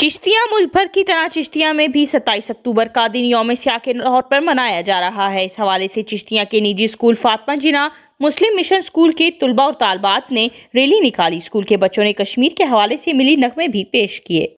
चिश्तियाँ मुल्क भर की तरह चिश्तियाँ में भी 27 अक्टूबर का दिन योम सियाह के तौर पर मनाया जा रहा है इस हवाले से चिश्तियाँ के निजी school Fatima Jinnah Muslim mission school के तलबा और तालबात ने रैली निकाली स्कूल के बच्चों ने कश्मीर के हवाले से मिली नकमे भी पेश किए